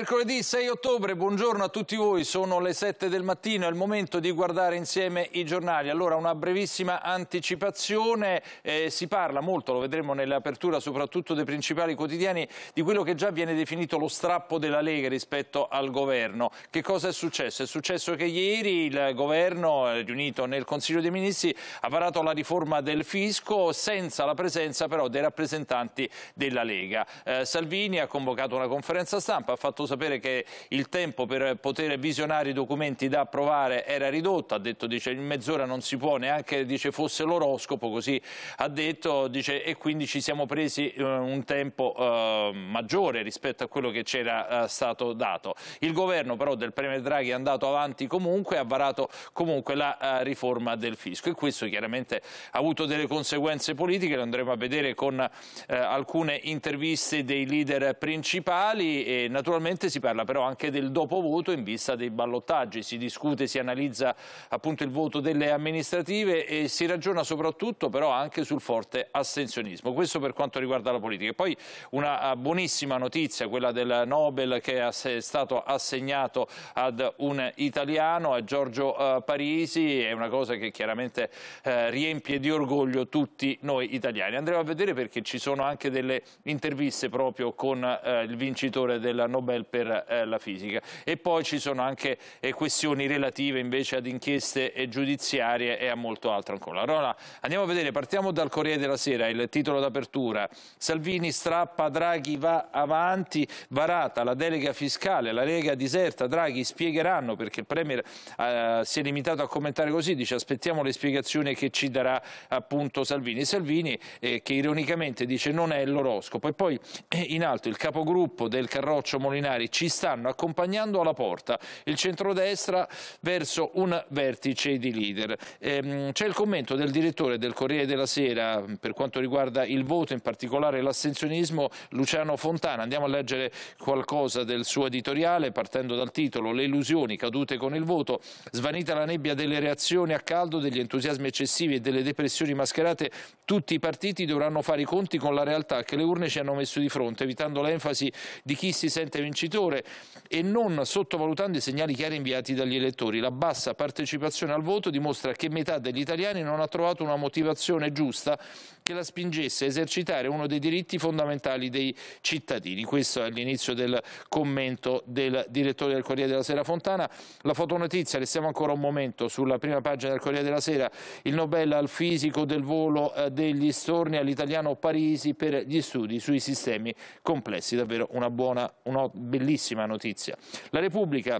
Mercoledì 6 ottobre, buongiorno a tutti voi, sono le 7 del mattino, è il momento di guardare insieme i giornali. Allora una brevissima anticipazione, eh, si parla molto, lo vedremo nell'apertura soprattutto dei principali quotidiani, di quello che già viene definito lo strappo della Lega rispetto al governo. Che cosa è successo? È successo che ieri il governo, eh, riunito nel Consiglio dei Ministri, ha varato la riforma del fisco senza la presenza però dei rappresentanti della Lega. Eh, Salvini ha convocato una conferenza stampa, ha fatto sapere che il tempo per poter visionare i documenti da approvare era ridotto, ha detto dice in mezz'ora non si può neanche dice fosse l'oroscopo, così ha detto dice, e quindi ci siamo presi eh, un tempo eh, maggiore rispetto a quello che c'era eh, stato dato. Il governo però del Premier Draghi è andato avanti comunque, ha varato comunque la eh, riforma del fisco e questo chiaramente ha avuto delle conseguenze politiche, lo andremo a vedere con eh, alcune interviste dei leader principali e naturalmente Ovviamente si parla però anche del dopo voto in vista dei ballottaggi, si discute, si analizza appunto il voto delle amministrative e si ragiona soprattutto però anche sul forte assensionismo. Questo per quanto riguarda la politica. poi una eh, buonissima notizia, quella del Nobel che è stato assegnato ad un italiano, a Giorgio eh, Parisi, è una cosa che chiaramente eh, riempie di orgoglio tutti noi italiani. Andremo a vedere perché ci sono anche delle interviste proprio con il vincitore del Nobel Nobel per eh, la fisica. E poi ci sono anche eh, questioni relative invece ad inchieste eh, giudiziarie e a molto altro ancora. Allora andiamo a vedere, partiamo dal Corriere della Sera, il titolo d'apertura. Salvini strappa, Draghi va avanti, varata la delega fiscale, la Lega diserta, Draghi spiegheranno perché il Premier si è limitato a commentare così, dice aspettiamo le spiegazioni che ci darà appunto Salvini. Salvini che ironicamente dice non è l'oroscopo e poi in alto il capogruppo del Carroccio Molinari straordinari ci stanno accompagnando alla porta. Il centrodestra verso un vertice di leader. Ehm, c'è il commento del direttore del Corriere della Sera per quanto riguarda il voto, in particolare l'assenzionismo, Luciano Fontana. Andiamo a leggere qualcosa del suo editoriale partendo dal titolo Le illusioni cadute con il voto, svanita la nebbia delle reazioni a caldo, degli entusiasmi eccessivi e delle depressioni mascherate, tutti i partiti dovranno fare i conti con la realtà che le urne ci hanno messo di fronte, evitando l'enfasi di chi si sente vincente vincitore e non sottovalutando i segnali chiari inviati dagli elettori. La bassa partecipazione al voto dimostra che metà degli italiani non ha trovato una motivazione giusta che la spingesse a esercitare uno dei diritti fondamentali dei cittadini. Questo è l'inizio del commento del direttore del Corriere della Sera Fontana. La fotonotizia, restiamo ancora un momento sulla prima pagina del Corriere della Sera, il Nobel al fisico del volo eh, degli storni all'italiano Parisi per gli studi sui sistemi complessi. Davvero una buona, una bellissima notizia. La Repubblica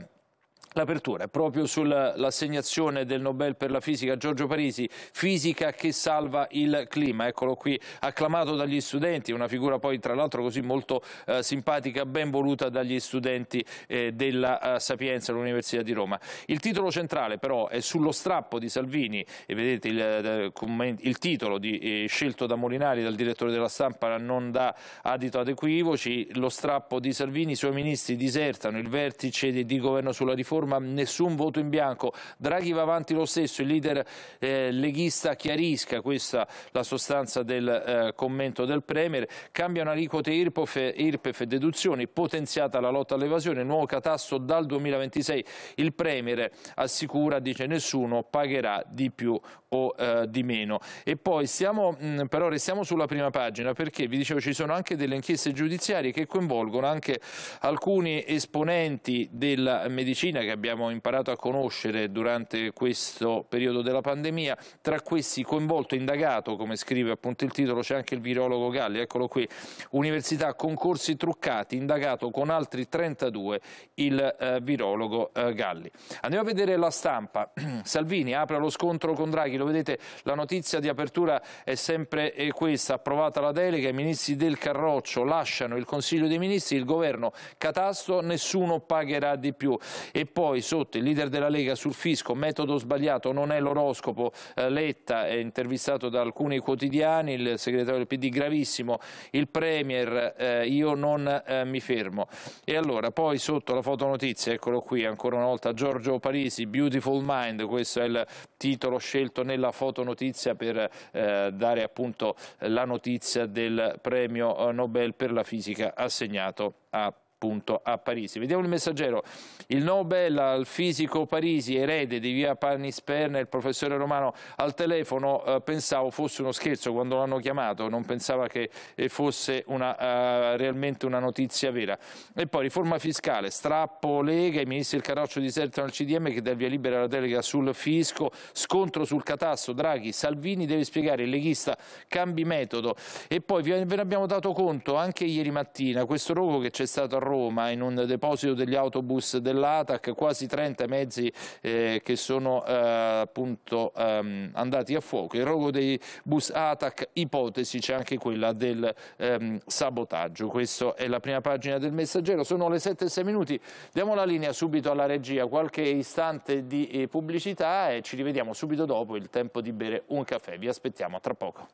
L'apertura è proprio sull'assegnazione del Nobel per la fisica a Giorgio Parisi, fisica che salva il clima, eccolo qui, acclamato dagli studenti, una figura poi tra l'altro così molto eh, simpatica, ben voluta dagli studenti eh, della eh, Sapienza dell'Università di Roma. Il titolo centrale però è sullo strappo di Salvini e vedete il, eh, il titolo di, eh, scelto da Molinari, dal direttore della stampa, non dà adito ad equivoci, lo strappo di Salvini, i suoi ministri disertano il vertice di, di governo sulla riforma riforma nessun voto in bianco, Draghi va avanti lo stesso, il leader eh, leghista chiarisca, questa la sostanza del eh, commento del Premier, cambiano aliquote IRPOF, IRPEF e deduzioni, potenziata la lotta all'evasione, nuovo catasso dal 2026, il Premier assicura, dice nessuno pagherà di più o eh, di meno. E poi stiamo, mh, però restiamo sulla prima pagina perché vi dicevo ci sono anche delle inchieste giudiziarie che coinvolgono anche alcuni esponenti della medicina che che abbiamo imparato a conoscere durante questo periodo della pandemia, tra questi coinvolto, indagato, come scrive appunto il titolo, c'è anche il virologo Galli, eccolo qui, Università Concorsi Truccati, indagato con altri 32 il eh, virologo eh, Galli. Andiamo a vedere la stampa, Salvini apre lo scontro con Draghi, lo vedete, la notizia di apertura è sempre eh, questa, approvata la delega, i ministri del Carroccio lasciano il Consiglio dei Ministri, il governo catasto, nessuno pagherà di più. E poi poi sotto il leader della Lega sul fisco, metodo sbagliato, non è l'oroscopo, eh, Letta è intervistato da alcuni quotidiani, il segretario del PD gravissimo, il Premier eh, io non eh, mi fermo. E allora poi sotto la fotonotizia, eccolo qui ancora una volta, Giorgio Parisi, Beautiful Mind, questo è il titolo scelto nella fotonotizia per eh, dare appunto la notizia del premio eh, Nobel per la fisica assegnato a appunto a Parisi. Vediamo il messaggero, il Nobel al fisico Parisi, erede di via Panisperna, il professore Romano al telefono eh, pensavo fosse uno scherzo quando l'hanno chiamato, non pensava che eh, fosse una, eh, realmente una notizia vera. E poi riforma fiscale, strappo Lega, i ministri del Carroccio disertano il CDM che dà via libera la delega sul fisco, scontro sul catasso, Draghi, Salvini deve spiegare, il leghista cambi metodo. E poi ve ne abbiamo dato conto anche ieri mattina, questo rogo che c'è stato a Roma Roma, in un deposito degli autobus dell'ATAC, quasi 30 mezzi eh, che sono eh, appunto ehm, andati a fuoco. Il rogo dei bus ATAC, ipotesi c'è anche quella del ehm, sabotaggio. Questa è la prima pagina del messaggero, sono le 7 e 6 minuti, diamo la linea subito alla regia, qualche istante di eh, pubblicità e ci rivediamo subito dopo il tempo di bere un caffè. Vi aspettiamo tra poco.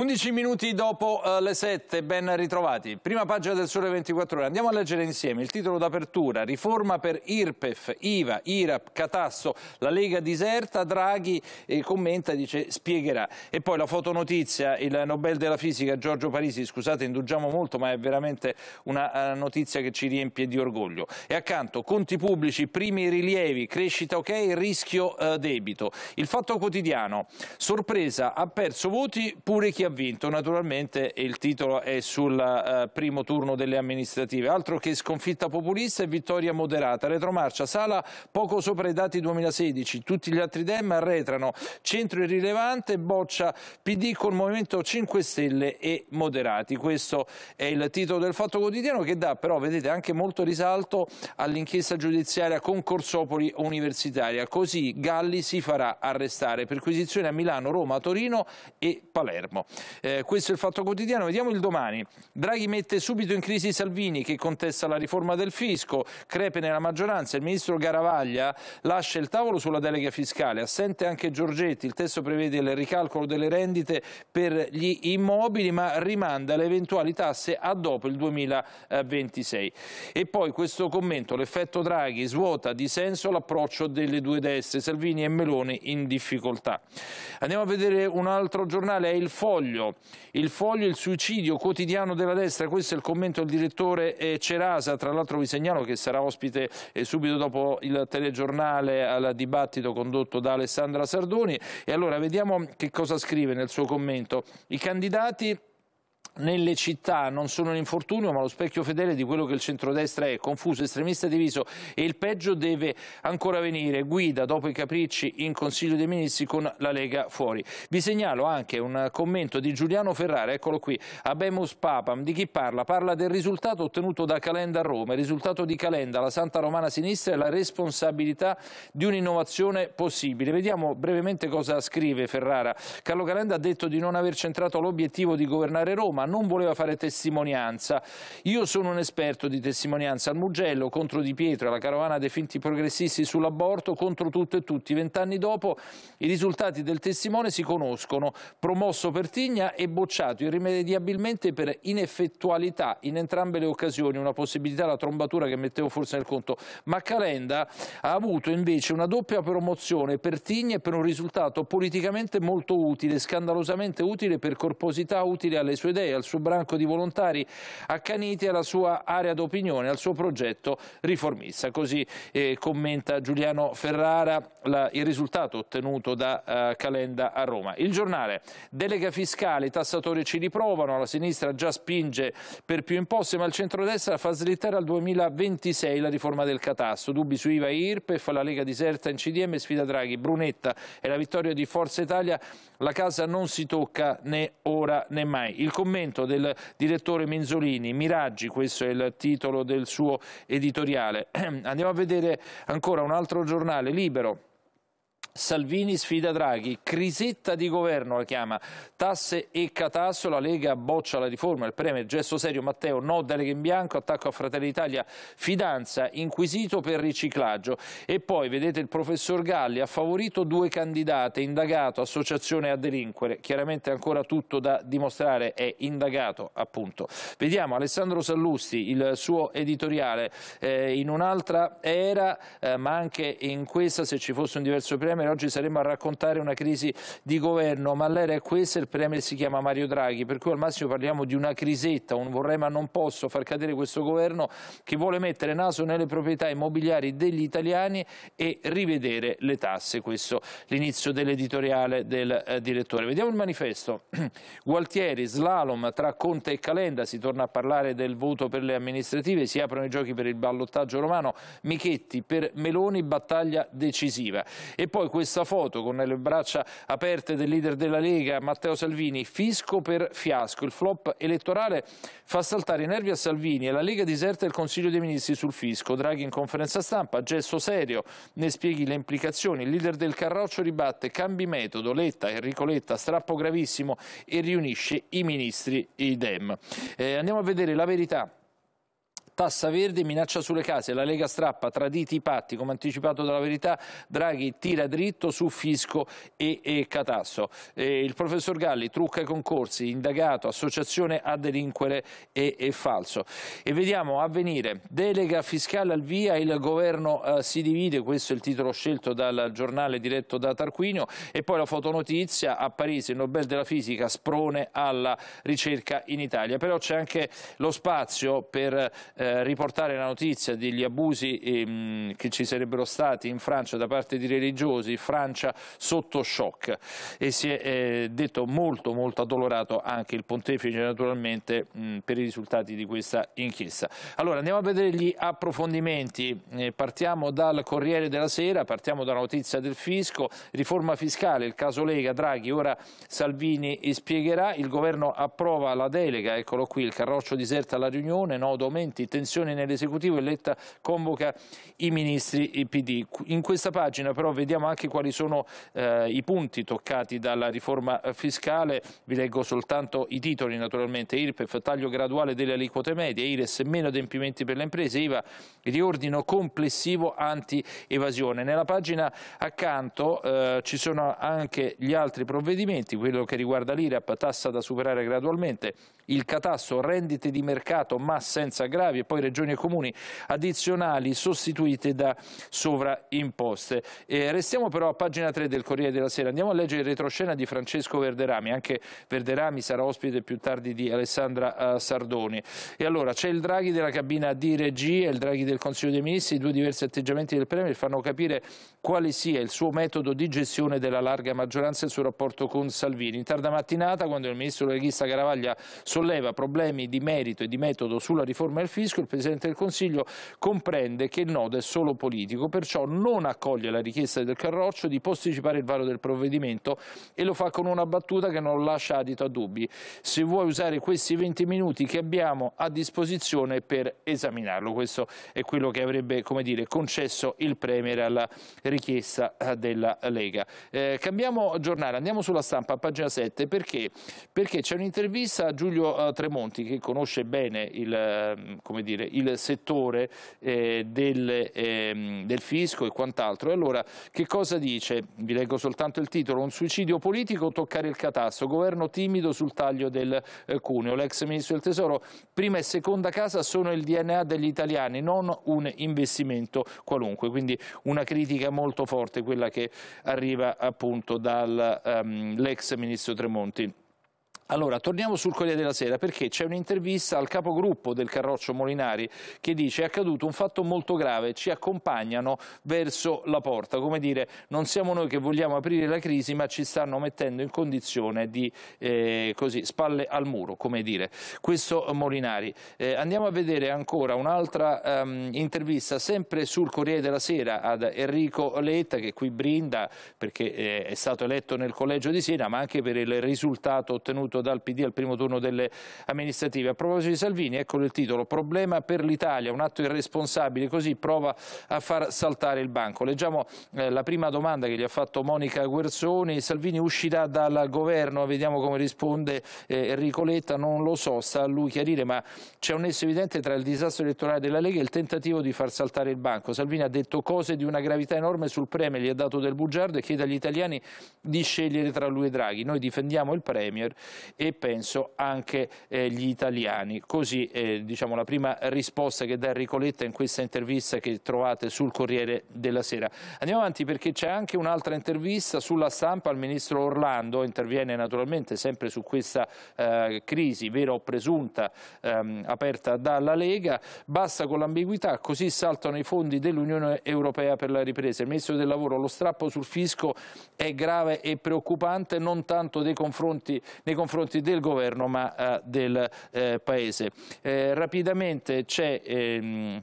11 minuti dopo eh, le 7, ben ritrovati. Prima pagina del Sole 24 Ore. Andiamo a leggere insieme il titolo d'apertura. Riforma per IRPEF, IVA, IRAP, Catasso, la Lega diserta, Draghi eh, commenta e dice spiegherà. E poi la fotonotizia, il Nobel della Fisica Giorgio Parisi, scusate indugiamo molto ma è veramente una eh, notizia che ci riempie di orgoglio. E accanto conti pubblici, primi rilievi, crescita ok, rischio debito. Il fatto quotidiano, sorpresa, ha perso voti pure chi ha ha vinto, naturalmente il titolo è sul eh, primo turno delle amministrative. Altro che sconfitta populista e vittoria moderata. Retromarcia sala poco sopra i dati 2016, tutti gli altri dem arretrano. Centro irrilevante, boccia PD col Movimento 5 Stelle e moderati. Questo è il titolo del Fatto Quotidiano che dà però, vedete, anche molto risalto all'inchiesta giudiziaria Concorsopoli Universitaria. Così Galli si farà arrestare. Perquisizione a Milano, Roma, Torino e Palermo. Eh, questo è il fatto quotidiano. Vediamo il domani. Draghi mette subito in crisi Salvini che contesta la riforma del fisco, crepe nella maggioranza. Il ministro Garavaglia lascia il tavolo sulla delega fiscale, assente anche Giorgetti. Il testo prevede il ricalcolo delle rendite per gli immobili ma rimanda le eventuali tasse a dopo il 2026. E poi questo commento, l'effetto Draghi svuota di senso l'approccio delle due destre, Salvini e Meloni in difficoltà. Andiamo a vedere un altro giornale, è il Foglio foglio, il foglio il suicidio quotidiano della destra, questo è il commento del direttore eh, Cerasa, tra l'altro vi segnalo che sarà ospite eh, subito dopo il telegiornale al dibattito condotto da Alessandra Sardoni e allora vediamo che cosa scrive nel suo commento. I candidati nelle città non sono l'infortunio ma lo specchio fedele di quello che il centrodestra è, confuso, estremista diviso e il peggio deve ancora venire, guida dopo i capricci in Consiglio dei Ministri con la Lega fuori. Vi segnalo anche un commento di Giuliano Ferrara, eccolo qui, Abemus Papam, di chi parla? Parla del risultato ottenuto da Calenda a Roma, il risultato di Calenda, la Santa Romana Sinistra e la responsabilità di un'innovazione possibile. Vediamo brevemente cosa scrive Ferrara. Carlo Calenda ha detto di non aver centrato l'obiettivo di governare Roma, Roma, non voleva fare testimonianza. Io sono un esperto di testimonianza al Mugello, contro Di Pietro, e alla carovana dei finti progressisti sull'aborto, contro tutto e tutti. Vent'anni dopo i risultati del testimone si conoscono, promosso per Tigna e bocciato irrimediabilmente per ineffettualità in entrambe le occasioni, una possibilità la trombatura che mettevo forse nel conto. Ma Calenda ha avuto invece una doppia promozione per Tigna e per un risultato politicamente molto utile, scandalosamente utile per corposità utile alle sue idee e al suo branco di volontari accaniti alla sua area d'opinione, al suo progetto riformista. Così eh, commenta Giuliano Ferrara la, il risultato ottenuto da eh, Calenda a Roma. Il giornale delega fiscale, i tassatori ci riprovano, la sinistra già spinge per più imposte, ma il centrodestra fa slittare al 2026 la riforma del catasto. Dubbi su IVA e IRPEF, la Lega diserta in CDM, sfida Draghi, Brunetta e la vittoria di Forza Italia, la casa non si tocca né ora né mai. Il commento commento del direttore Menzolini, Miraggi, questo è il titolo del suo editoriale. Andiamo a vedere ancora un altro giornale libero Salvini sfida Draghi, crisetta di governo la chiama, tasse e catasso, la Lega boccia la riforma, il Premier gesto serio, Matteo no, delega in bianco, attacco a Fratelli Italia, fidanza, inquisito per riciclaggio e poi vedete il professor Galli ha favorito due candidate, indagato, associazione a delinquere, chiaramente ancora tutto da dimostrare, è indagato appunto. Vediamo Alessandro Sallusti, il suo editoriale, eh, in un'altra era eh, ma anche in questa se ci fosse un diverso Premier oggi saremmo a raccontare una crisi di governo, ma l'era è questa e il Premier si chiama Mario Draghi, per cui al massimo parliamo di una crisetta, un vorrei ma non posso far cadere questo governo che vuole mettere naso nelle proprietà immobiliari degli italiani e rivedere le tasse. Questo l'inizio dell'editoriale del eh, direttore. Vediamo il manifesto. Gualtieri, slalom tra Conte e Calenda, si torna a parlare del voto per le amministrative, si aprono i giochi per il ballottaggio romano, Michetti per Meloni, battaglia decisiva. E poi questa foto con le braccia aperte del leader della Lega, Matteo Salvini, fisco per fiasco, il flop elettorale fa saltare i nervi a Salvini e la Lega diserta il Consiglio dei Ministri sul fisco, Draghi in conferenza stampa, gesto serio, ne spieghi le implicazioni, il leader del Carroccio ribatte, cambi metodo, Letta, Enrico Letta, strappo gravissimo e riunisce i ministri idem. Eh, andiamo a vedere la verità Tassa verde, minaccia sulle case, la Lega strappa, traditi i patti, come anticipato dalla verità, Draghi tira dritto su fisco e, e catasso. E il professor Galli trucca i concorsi, indagato, associazione a delinquere e, e falso. E vediamo avvenire, delega fiscale al via, il governo eh, si divide, questo è il titolo scelto dal giornale diretto da Tarquinio, e poi la fotonotizia, a Parigi il Nobel della fisica sprone alla ricerca in Italia. Però c'è anche lo spazio per... Eh, eh, riportare la notizia degli abusi ehm, che ci sarebbero stati in Francia da parte di religiosi, Francia sotto shock e si è eh, detto molto molto addolorato anche il pontefice naturalmente mh, mm, per i risultati di questa inchiesta. Allora andiamo a vedere gli approfondimenti, eh, partiamo dal Corriere della Sera, partiamo dalla notizia del fisco, riforma fiscale, il caso Lega, Draghi, ora Salvini spiegherà, il governo approva la delega, eccolo qui il carroccio diserta alla riunione, no aumenti tensione nell'esecutivo e Letta convoca i ministri PD. In questa pagina però vediamo anche quali sono eh, i punti toccati dalla riforma fiscale, vi leggo soltanto i titoli naturalmente, IRPEF, taglio graduale delle aliquote medie, IRES, meno adempimenti per le imprese, IVA, riordino complessivo anti-evasione. Nella pagina accanto eh, ci sono anche gli altri provvedimenti, quello che riguarda l'IRAP, tassa da superare gradualmente, il catasso, rendite di mercato ma senza gravi e poi regioni e comuni addizionali sostituite da sovraimposte. E restiamo però a pagina 3 del Corriere della Sera, andiamo a leggere il retroscena di Francesco Verderami, anche Verderami sarà ospite più tardi di Alessandra eh, Sardoni. E allora c'è il Draghi della cabina di regia, il Draghi del Consiglio dei Ministri, due diversi atteggiamenti del Premier fanno capire quale sia il suo metodo di gestione della larga maggioranza e il suo rapporto con Salvini. In tarda mattinata quando il ministro leghista Garavaglia sono solleva problemi di merito e di metodo sulla riforma del fisco, il Presidente del Consiglio comprende che il nodo è solo politico, perciò non accoglie la richiesta del Carroccio di posticipare il varo del provvedimento e lo fa con una battuta che non lascia adito a dubbi. Se vuoi usare questi 20 minuti che abbiamo a disposizione per esaminarlo, questo è quello che avrebbe dire, concesso il Premier alla richiesta eh, della Lega. Eh, cambiamo giornale, andiamo sulla stampa, pagina 7, perché? Perché c'è un'intervista a Giulio eh, Tremonti che conosce bene il, ehm, dire, il settore eh, del, eh, del, fisco e quant'altro. allora che cosa dice? Vi leggo soltanto il titolo, un suicidio politico, o toccare il catasso, governo timido sul taglio del eh, cuneo. L'ex ministro del tesoro, prima e seconda casa sono il DNA degli italiani, non un investimento qualunque. Quindi una critica molto forte quella che arriva appunto dall'ex ehm, um, ministro Tremonti. Allora, torniamo sul Corriere della Sera perché c'è un'intervista al capogruppo del Carroccio Molinari che dice è accaduto un fatto molto grave, ci accompagnano verso la porta, come dire non siamo noi che vogliamo aprire la crisi ma ci stanno mettendo in condizione di eh, così, spalle al muro, come dire. Questo Molinari. Eh, andiamo a vedere ancora un'altra ehm, intervista sempre sul Corriere della Sera ad Enrico Letta che qui brinda perché eh, è stato eletto nel collegio di Siena ma anche per il risultato ottenuto dal PD al primo turno delle amministrative. A proposito di Salvini, ecco il titolo, problema per l'Italia, un atto irresponsabile, così prova a far saltare il banco. Leggiamo eh, la prima domanda che gli ha fatto Monica Guerzoni, Salvini uscirà dal governo, vediamo come risponde eh, Enrico Letta, non lo so, sta a lui chiarire, ma c'è un nesso evidente tra il disastro elettorale della Lega e il tentativo di far saltare il banco. Salvini ha detto cose di una gravità enorme sul Premier, gli ha dato del bugiardo e chiede agli italiani di scegliere tra lui e Draghi. Noi difendiamo il Premier e penso anche eh, gli italiani. Così eh, diciamo, la prima risposta che dà Enrico Letta in questa intervista che trovate sul Corriere della Sera. Andiamo avanti perché c'è anche un'altra intervista sulla stampa al ministro Orlando, interviene naturalmente sempre su questa eh, crisi vera o presunta ehm, aperta dalla Lega, basta con l'ambiguità, così saltano i fondi dell'Unione Europea per la ripresa. Il Ministro del Lavoro, lo strappo sul fisco è grave e preoccupante non tanto nei confronti, nei confronti confronti del governo ma eh, del eh, Paese. Eh, rapidamente c'è ehm,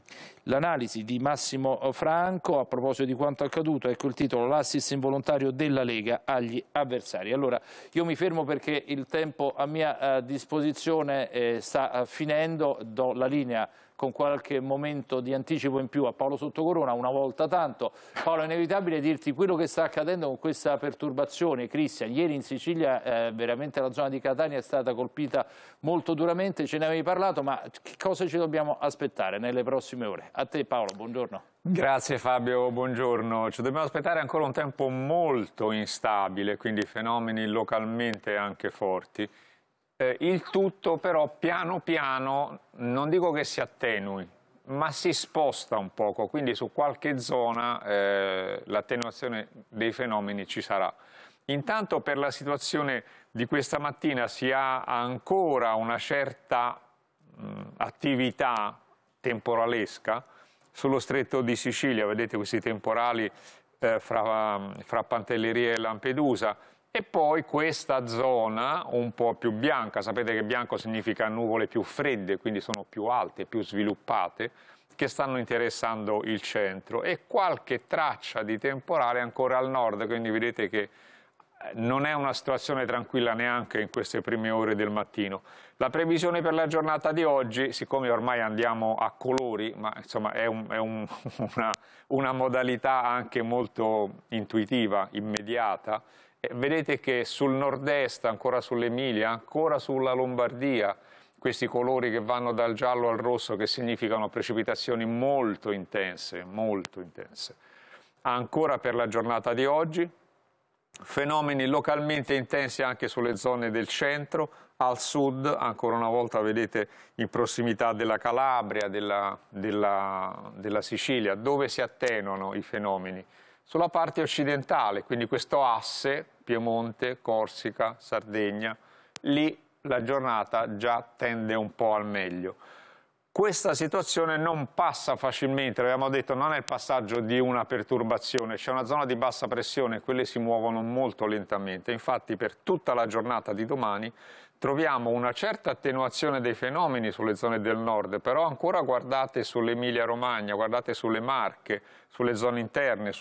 L'analisi di Massimo Franco a proposito di quanto accaduto, ecco il titolo, l'assist involontario della Lega agli avversari. Allora, io mi fermo perché il tempo a mia eh, disposizione eh, sta eh, finendo, do la linea con qualche momento di anticipo in più a Paolo Sottocorona, una volta tanto. Paolo, è inevitabile dirti quello che sta accadendo con questa perturbazione. Cristian, ieri in Sicilia eh, veramente la zona di Catania è stata colpita molto duramente, ce ne avevi parlato, ma che cosa ci dobbiamo aspettare nelle prossime ore? A te Paolo, buongiorno. Grazie Fabio, buongiorno. Ci dobbiamo aspettare ancora un tempo molto instabile, quindi fenomeni localmente anche forti. Eh, il tutto però piano piano, non dico che si attenui, ma si sposta un poco, quindi su qualche zona eh, l'attenuazione dei fenomeni ci sarà. Intanto per la situazione di questa mattina si ha ancora una certa mh, mm, attività temporalesca sullo stretto di Sicilia, vedete questi temporali eh, fra, fra Pantelleria e Lampedusa, e poi questa zona un po' più bianca, sapete che bianco significa nuvole più fredde, quindi sono più alte, più sviluppate, che stanno interessando il centro e qualche traccia di temporale ancora al nord, quindi vedete che eh, non è una situazione tranquilla neanche in queste prime ore del mattino. La previsione per la giornata di oggi, siccome ormai andiamo a colori, ma insomma è, un, è un, una, una, modalità anche molto intuitiva, immediata, eh, vedete che sul nord-est, ancora sull'Emilia, ancora sulla Lombardia, questi colori che vanno dal giallo al rosso che significano precipitazioni molto intense, molto intense. Ancora per la giornata di oggi, fenomeni localmente intensi anche sulle zone del centro, al sud, ancora una volta vedete in prossimità della Calabria, della, della, della Sicilia, dove si attenuano i fenomeni. Sulla parte occidentale, quindi questo asse, Piemonte, Corsica, Sardegna, lì la giornata già tende un po' al meglio questa situazione non passa facilmente, l'abbiamo detto, non è il passaggio di una perturbazione, c'è una zona di bassa pressione, quelle si muovono molto lentamente, infatti per tutta la giornata di domani troviamo una certa attenuazione dei fenomeni sulle zone del nord, però ancora guardate sull'Emilia Romagna, guardate sulle Marche, sulle zone interne,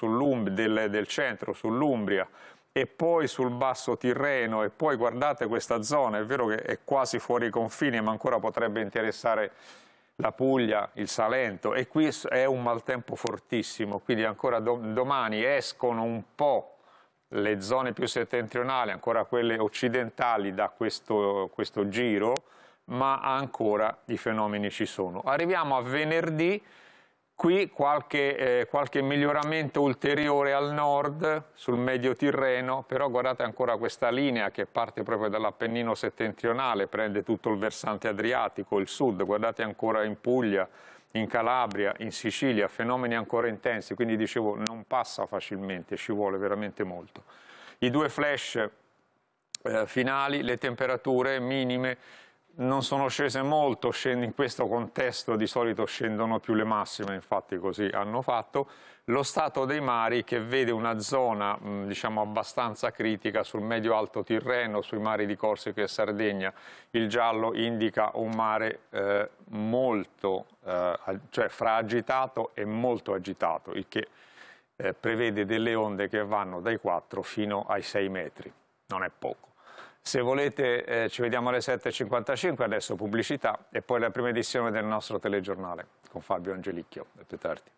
del, del centro, sull'Umbria, e poi sul basso Tirreno e poi guardate questa zona, è vero che è quasi fuori confine ma ancora potrebbe interessare la Puglia, il Salento e qui è un maltempo fortissimo, quindi ancora do domani escono un po' le zone più settentrionali, ancora quelle occidentali da questo, questo giro, ma ancora i fenomeni ci sono. Arriviamo a venerdì Qui qualche, eh, qualche, miglioramento ulteriore al nord, sul medio Tirreno, però guardate ancora questa linea che parte proprio dall'Appennino settentrionale, prende tutto il versante adriatico, il sud, guardate ancora in Puglia, in Calabria, in Sicilia, fenomeni ancora intensi, quindi dicevo non passa facilmente, ci vuole veramente molto. I due flash eh, finali, le temperature minime non sono scese molto, in questo contesto di solito scendono più le massime, infatti così hanno fatto, lo stato dei mari che vede una zona diciamo, abbastanza critica sul medio-alto Tirreno, sui mari di Corsica e Sardegna. Il giallo indica un mare eh, molto, eh, cioè fra agitato e molto agitato, il che eh, prevede delle onde che vanno dai 4 fino ai 6 metri, non è poco. Se volete eh, ci vediamo alle 7.55, adesso pubblicità e poi la prima edizione del nostro telegiornale con Fabio Angelicchio, A più tardi.